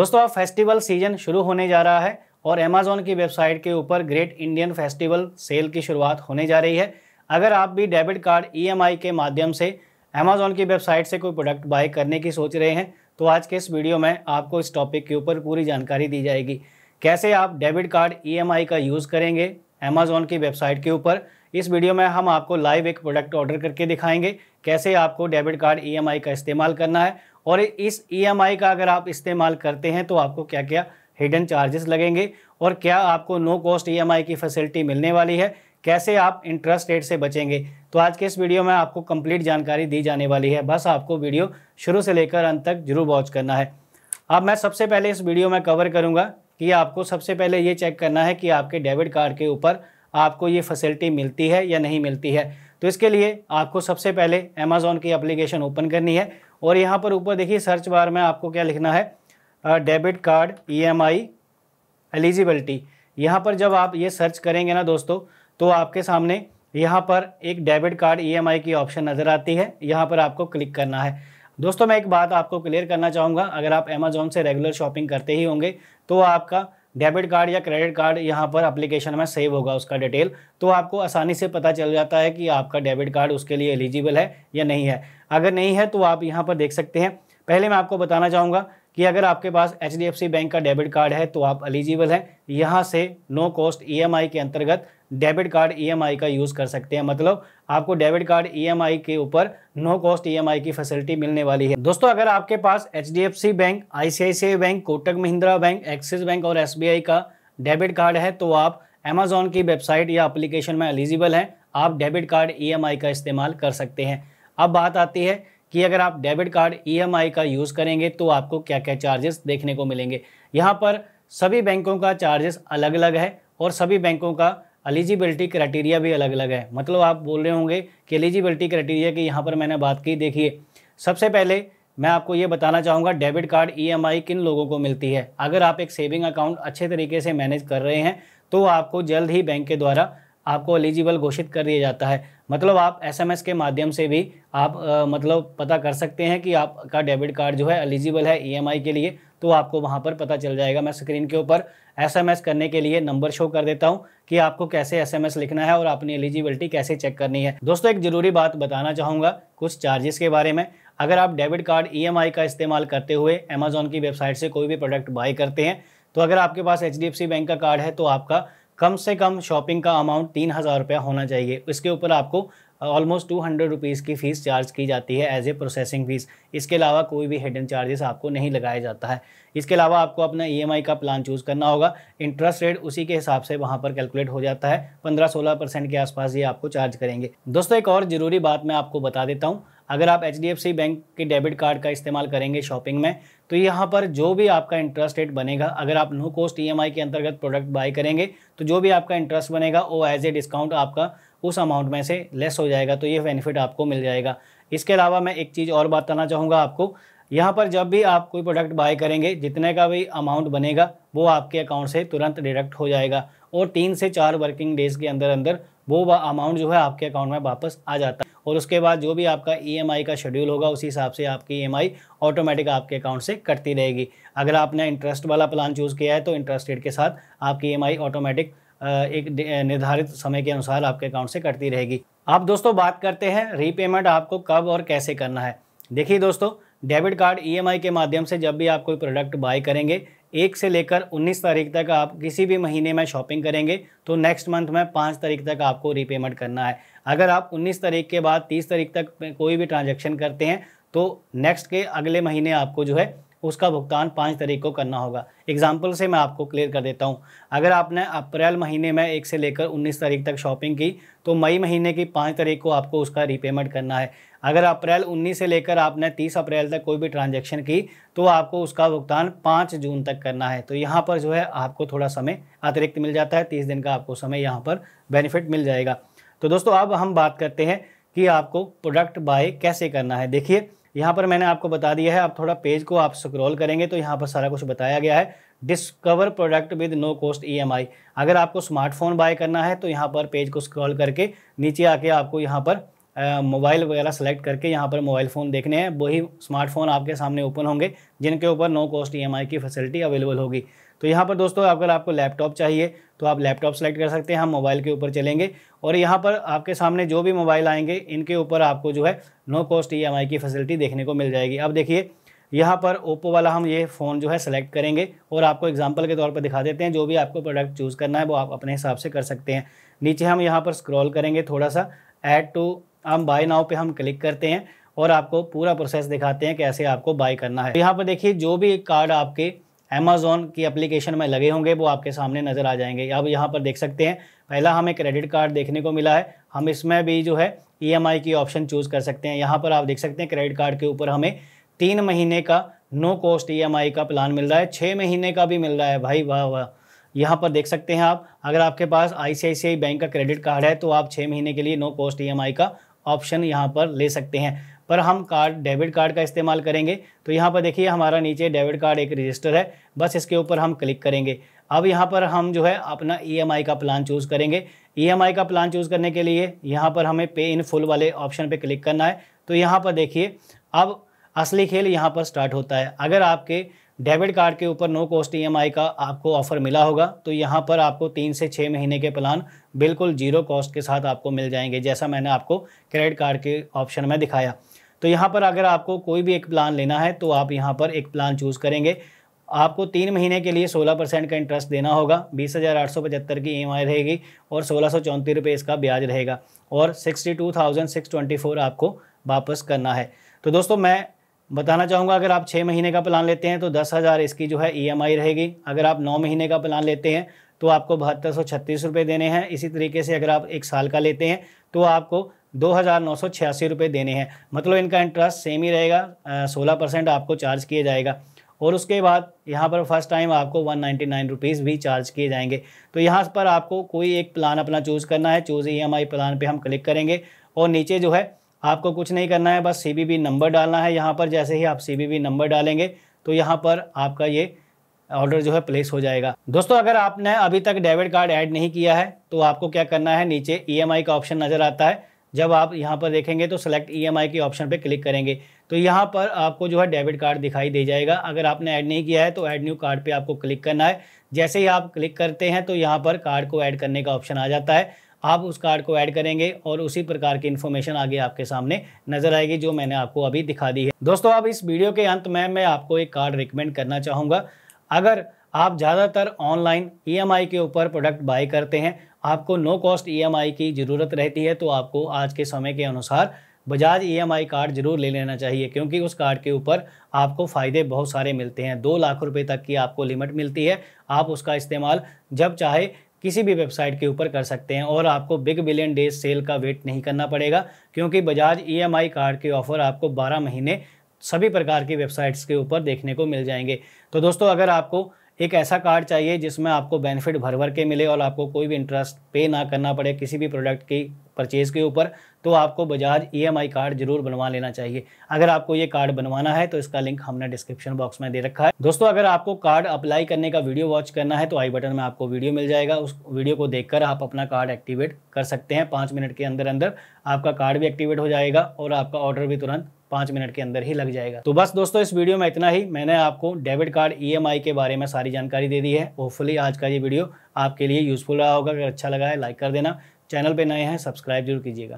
दोस्तों अब festival season शुरू होने जा रहा है और अमेजोन की वेबसाइट के ऊपर ग्रेट इंडियन फेस्टिवल सेल की शुरुआत होने जा रही है अगर आप भी डेबिट कार्ड ईएमआई के माध्यम से अमेजोन की वेबसाइट से कोई प्रोडक्ट बाय करने की सोच रहे हैं तो आज के इस वीडियो में आपको इस टॉपिक के ऊपर पूरी जानकारी दी जाएगी कैसे आप डेबिट कार्ड ई का यूज़ करेंगे अमेजोन की वेबसाइट के ऊपर इस वीडियो में हम आपको लाइव एक प्रोडक्ट ऑर्डर करके दिखाएंगे कैसे आपको डेबिट कार्ड ई का इस्तेमाल करना है और इस ई e का अगर आप इस्तेमाल करते हैं तो आपको क्या क्या हिडन चार्जेस लगेंगे और क्या आपको नो कॉस्ट ई की फैसिलिटी मिलने वाली है कैसे आप इंटरेस्ट रेट से बचेंगे तो आज के इस वीडियो में आपको कंप्लीट जानकारी दी जाने वाली है बस आपको वीडियो शुरू से लेकर अंत तक जरूर वॉच करना है अब मैं सबसे पहले इस वीडियो में कवर करूँगा कि आपको सबसे पहले ये चेक करना है कि आपके डेबिट कार्ड के ऊपर आपको ये फैसिलिटी मिलती है या नहीं मिलती है तो इसके लिए आपको सबसे पहले अमेज़ोन की एप्लीकेशन ओपन करनी है और यहाँ पर ऊपर देखिए सर्च बार में आपको क्या लिखना है डेबिट कार्ड आई एलिजिबिलिटी यहाँ पर जब आप ये सर्च करेंगे ना दोस्तों तो आपके सामने यहाँ पर एक डेबिट कार्ड आई की ऑप्शन नज़र आती है यहाँ पर आपको क्लिक करना है दोस्तों मैं एक बात आपको क्लियर करना चाहूँगा अगर आप अमेजोन से रेगुलर शॉपिंग करते ही होंगे तो आपका डेबिट कार्ड या क्रेडिट कार्ड यहाँ पर अप्लीकेशन में सेव होगा उसका डिटेल तो आपको आसानी से पता चल जाता है कि आपका डेबिट कार्ड उसके लिए एलिजिबल है या नहीं है अगर नहीं है तो आप यहाँ पर देख सकते हैं पहले मैं आपको बताना चाहूँगा कि अगर आपके पास एच बैंक का डेबिट कार्ड है तो आप एलिजिबल हैं यहाँ से नो कॉस्ट ई के अंतर्गत डेबिट कार्ड ई का यूज़ कर सकते हैं मतलब आपको डेबिट कार्ड ई के ऊपर नो कॉस्ट ई की फैसिलिटी मिलने वाली है दोस्तों अगर आपके पास H bank I bank Kotak Mahindra bank Axis bank और एस का डेबिट कार्ड है तो आप अमेजोन की वेबसाइट या एप्लीकेशन में एलिजिबल हैं आप डेबिट कार्ड ई का इस्तेमाल कर सकते हैं अब बात आती है कि अगर आप डेबिट कार्ड ई e का यूज़ करेंगे तो आपको क्या क्या चार्जेस देखने को मिलेंगे यहाँ पर सभी बैंकों का चार्जेस अलग अलग है और सभी बैंकों का एलिजिबिलिटी क्राइटेरिया भी अलग अलग है मतलब आप बोल रहे होंगे कि एलिजिबिलिटी क्राइटेरिया की यहाँ पर मैंने बात की देखिए सबसे पहले मैं आपको ये बताना चाहूँगा डेबिट कार्ड ईएमआई e किन लोगों को मिलती है अगर आप एक सेविंग अकाउंट अच्छे तरीके से मैनेज कर रहे हैं तो आपको जल्द ही बैंक के द्वारा आपको एलिजिबल घोषित कर दिया जाता है मतलब आप एसएमएस के माध्यम से भी आप आ, मतलब पता कर सकते हैं कि आपका डेबिट कार्ड जो है एलिजिबल है ईएमआई e के लिए तो आपको वहाँ पर पता चल जाएगा मैं स्क्रीन के ऊपर एसएमएस करने के लिए नंबर शो कर देता हूँ कि आपको कैसे एसएमएस लिखना है और अपनी एलिजिबिलिटी कैसे चेक करनी है दोस्तों एक ज़रूरी बात बताना चाहूँगा कुछ चार्जेस के बारे में अगर आप डेबिट कार्ड ई e का इस्तेमाल करते हुए अमेज़ोन की वेबसाइट से कोई भी प्रोडक्ट बाई करते हैं तो अगर आपके पास एच बैंक का कार्ड है तो आपका कम से कम शॉपिंग का अमाउंट तीन हज़ार रुपया होना चाहिए इसके ऊपर आपको ऑलमोस्ट टू हंड्रेड रुपीज़ की फ़ीस चार्ज की जाती है एज ए प्रोसेसिंग फ़ीस इसके अलावा कोई भी हिडन चार्जेस आपको नहीं लगाया जाता है इसके अलावा आपको अपना ई e का प्लान चूज़ करना होगा इंटरेस्ट रेट उसी के हिसाब से वहाँ पर कैलकुलेट हो जाता है पंद्रह सोलह परसेंट के आसपास ये आपको चार्ज करेंगे दोस्तों एक और ज़रूरी बात मैं आपको बता देता हूँ अगर आप एच बैंक के डेबिट कार्ड का इस्तेमाल करेंगे शॉपिंग में तो यहाँ पर जो भी आपका इंटरेस्ट रेट बनेगा अगर आप नो कॉस्ट ई के अंतर्गत प्रोडक्ट बाय करेंगे तो जो भी आपका इंटरेस्ट बनेगा वो एज ए डिस्काउंट आपका उस अमाउंट में से लेस हो जाएगा तो ये बेनिफिट आपको मिल जाएगा इसके अलावा मैं एक चीज़ और बताना चाहूँगा आपको यहाँ पर जब भी आप कोई प्रोडक्ट बाय करेंगे जितने का भी अमाउंट बनेगा वो आपके अकाउंट से तुरंत डिडक्ट हो जाएगा और तीन से चार वर्किंग डेज़ के अंदर अंदर वो अमाउंट जो है आपके अकाउंट में वापस आ जाता है और उसके बाद जो भी आपका ई e का शेड्यूल होगा उसी हिसाब से आपकी ई e ऑटोमेटिक आपके अकाउंट से कटती रहेगी अगर आपने इंटरेस्ट वाला प्लान चूज़ किया है तो इंटरेस्ट रेट के साथ आपकी ई e ऑटोमेटिक एक निर्धारित समय के अनुसार आपके अकाउंट से कटती रहेगी आप दोस्तों बात करते हैं रीपेमेंट आपको कब और कैसे करना है देखिए दोस्तों डेबिट कार्ड ईएमआई के माध्यम से जब भी आप कोई प्रोडक्ट बाय करेंगे एक से लेकर 19 तारीख तक आप किसी भी महीने में शॉपिंग करेंगे तो नेक्स्ट मंथ में पाँच तारीख तक आपको रीपेमेंट करना है अगर आप 19 तारीख के बाद 30 तारीख तक कोई भी ट्रांजेक्शन करते हैं तो नेक्स्ट के अगले महीने आपको जो है उसका भुगतान पाँच तारीख को करना होगा एग्जाम्पल से मैं आपको क्लियर कर देता हूँ अगर आपने अप्रैल महीने में एक से लेकर उन्नीस तारीख तक शॉपिंग की तो मई महीने की पाँच तारीख को आपको उसका रीपेमेंट करना है अगर अप्रैल उन्नीस से लेकर आपने तीस अप्रैल तक कोई भी ट्रांजेक्शन की तो आपको उसका भुगतान पाँच जून तक करना है तो यहाँ पर जो है आपको थोड़ा समय अतिरिक्त मिल जाता है तीस दिन का आपको समय यहाँ पर बेनिफिट मिल जाएगा तो दोस्तों अब हम बात करते हैं कि आपको प्रोडक्ट बाय कैसे करना है देखिए यहाँ पर मैंने आपको बता दिया है आप थोड़ा पेज को आप स्क्रॉल करेंगे तो यहाँ पर सारा कुछ बताया गया है discover product with no cost EMI अगर आपको स्मार्टफोन बाय करना है तो यहाँ पर पेज को स्क्रॉल करके नीचे आके आपको यहाँ पर मोबाइल वगैरह सेलेक्ट करके यहाँ पर मोबाइल फ़ोन देखने हैं वही स्मार्टफोन आपके सामने ओपन होंगे जिनके ऊपर नो कॉस्ट ई की फैसिलिटी अवेलेबल होगी तो यहाँ पर दोस्तों अगर आपको लैपटॉप चाहिए तो आप लैपटॉप सेलेक्ट कर सकते हैं हम मोबाइल के ऊपर चलेंगे और यहाँ पर आपके सामने जो भी मोबाइल आएंगे इनके ऊपर आपको जो है नो कॉस्ट ई की फैसिलिटी देखने को मिल जाएगी अब देखिए यहाँ पर ओप्पो वाला हम ये फ़ोन जो है सेलेक्ट करेंगे और आपको एग्जाम्पल के तौर पर दिखा देते हैं जो भी आपको प्रोडक्ट चूज़ करना है वो आप अपने हिसाब से कर सकते हैं नीचे हम यहाँ पर स्क्रॉल करेंगे थोड़ा सा ऐड टू हम बाय नाव पे हम क्लिक करते हैं और आपको पूरा प्रोसेस दिखाते हैं कैसे आपको बाय करना है यहाँ पर देखिए जो भी कार्ड आपके अमेज़ोन की एप्लीकेशन में लगे होंगे वो आपके सामने नज़र आ जाएंगे अब यहाँ पर देख सकते हैं पहला हमें क्रेडिट कार्ड देखने को मिला है हम इसमें भी जो है ई e की ऑप्शन चूज़ कर सकते हैं यहाँ पर आप देख सकते हैं क्रेडिट कार्ड के ऊपर हमें तीन महीने का नो कॉस्ट ई का प्लान मिल रहा है छः महीने का भी मिल रहा है भाई वाह वाह यहाँ पर देख सकते हैं आप अगर आपके पास आई बैंक का क्रेडिट कार्ड है तो आप छः महीने के लिए नो कॉस्ट ई का ऑप्शन यहाँ पर ले सकते हैं पर हम कार्ड डेबिट कार्ड का इस्तेमाल करेंगे तो यहाँ पर देखिए हमारा नीचे डेबिट कार्ड एक रजिस्टर है बस इसके ऊपर हम क्लिक करेंगे अब यहाँ पर हम जो है अपना ई e का प्लान चूज़ करेंगे ई e का प्लान चूज़ करने के लिए यहाँ पर हमें पे इन फुल वाले ऑप्शन पर क्लिक करना है तो यहाँ पर देखिए अब असली खेल यहाँ पर स्टार्ट होता है अगर आपके डेबिट कार्ड के ऊपर नो कॉस्ट ईएमआई का आपको ऑफर मिला होगा तो यहाँ पर आपको तीन से छः महीने के प्लान बिल्कुल जीरो कॉस्ट के साथ आपको मिल जाएंगे जैसा मैंने आपको क्रेडिट कार्ड के ऑप्शन में दिखाया तो यहाँ पर अगर आपको कोई भी एक प्लान लेना है तो आप यहाँ पर एक प्लान चूज़ करेंगे आपको तीन महीने के लिए 16 परसेंट का इंटरेस्ट देना होगा बीस हज़ार आठ सौ पचहत्तर की ई रहेगी और सोलह सौ चौंतीस रुपये इसका ब्याज रहेगा और sixty two thousand six twenty four आपको वापस करना है तो दोस्तों मैं बताना चाहूँगा अगर आप छः महीने का प्लान लेते हैं तो दस हज़ार इसकी जो है ईएमआई e रहेगी अगर आप नौ महीने का प्लान लेते हैं तो आपको बहत्तर सौ छत्तीस रुपये देने हैं इसी तरीके से अगर आप एक साल का लेते हैं तो आपको दो हज़ार नौ सौ छियासी रुपये देने हैं मतलब इनका इंटरेस्ट सेम ही रहेगा सोलह परसेंट आपको चार्ज किया जाएगा और उसके बाद यहाँ पर फर्स्ट टाइम आपको वन नाइन्टी नाइन रुपीज़ भी चार्ज किए जाएंगे तो यहाँ पर आपको कोई एक प्लान अपना चूज़ करना है choose E M I plan पर हम क्लिक करेंगे और नीचे जो है आपको कुछ नहीं करना है बस सी नंबर डालना है यहाँ पर जैसे ही आप सी नंबर डालेंगे तो यहाँ पर आपका ये ऑर्डर जो है प्लेस हो जाएगा दोस्तों अगर आपने अभी तक डेबिट कार्ड ऐड नहीं किया है तो आपको क्या करना है नीचे ई e का ऑप्शन नज़र आता है जब आप यहाँ पर देखेंगे तो सेलेक्ट ई e के ऑप्शन पर क्लिक करेंगे तो यहाँ पर आपको जो है डेबिट कार्ड दिखाई दे जाएगा अगर आपने ऐड नहीं किया है तो ऐड न्यू कार्ड पर आपको क्लिक करना है जैसे ही आप क्लिक करते हैं तो यहाँ पर कार्ड को ऐड करने का ऑप्शन आ जाता है आप उस कार्ड को ऐड करेंगे और उसी प्रकार की इन्फॉर्मेशन आगे आपके सामने नजर आएगी जो मैंने आपको अभी दिखा दी है दोस्तों अब इस वीडियो के अंत में मैं आपको एक कार्ड रिकमेंड करना चाहूँगा अगर आप ज़्यादातर ऑनलाइन ईएमआई e के ऊपर प्रोडक्ट बाई करते हैं आपको नो कॉस्ट ईएमआई की ज़रूरत रहती है तो आपको आज के समय के अनुसार बजाज ईएमआई e कार्ड जरूर ले लेना चाहिए क्योंकि उस कार्ड के ऊपर आपको फ़ायदे बहुत सारे मिलते हैं दो लाख रुपए तक की आपको लिमिट मिलती है आप उसका इस्तेमाल जब चाहे किसी भी वेबसाइट के ऊपर कर सकते हैं और आपको बिग बिलियन डेज सेल का वेट नहीं करना पड़ेगा क्योंकि बजाज ई e कार्ड के ऑफ़र आपको बारह महीने सभी प्रकार की वेबसाइट्स के ऊपर देखने को मिल जाएंगे तो दोस्तों अगर आपको एक ऐसा कार्ड चाहिए जिसमें आपको बेनिफिट भर भर के मिले और आपको कोई भी इंटरेस्ट पे ना करना पड़े किसी भी प्रोडक्ट की परचेज़ के ऊपर तो आपको बजाज ई e कार्ड जरूर बनवा लेना चाहिए अगर आपको ये कार्ड बनवाना है तो इसका लिंक हमने डिस्क्रिप्शन बॉक्स में दे रखा है दोस्तों अगर आपको कार्ड अप्लाई करने का वीडियो वॉच करना है तो आई बटन में आपको वीडियो मिल जाएगा उस वीडियो को देखकर आप अपना कार्ड एक्टिवेट कर सकते हैं पाँच मिनट के अंदर अंदर आपका कार्ड भी एक्टिवेट हो जाएगा और आपका ऑर्डर भी तुरंत पांच मिनट के अंदर ही लग जाएगा तो बस दोस्तों इस वीडियो में इतना ही मैंने आपको डेबिट कार्ड ई e के बारे में सारी जानकारी दे दी है होपफुली आज का ये वीडियो आपके लिए यूजफुल रहा होगा अगर अच्छा लगा है लाइक कर देना चैनल पर नए हैं सब्सक्राइब जरूर कीजिएगा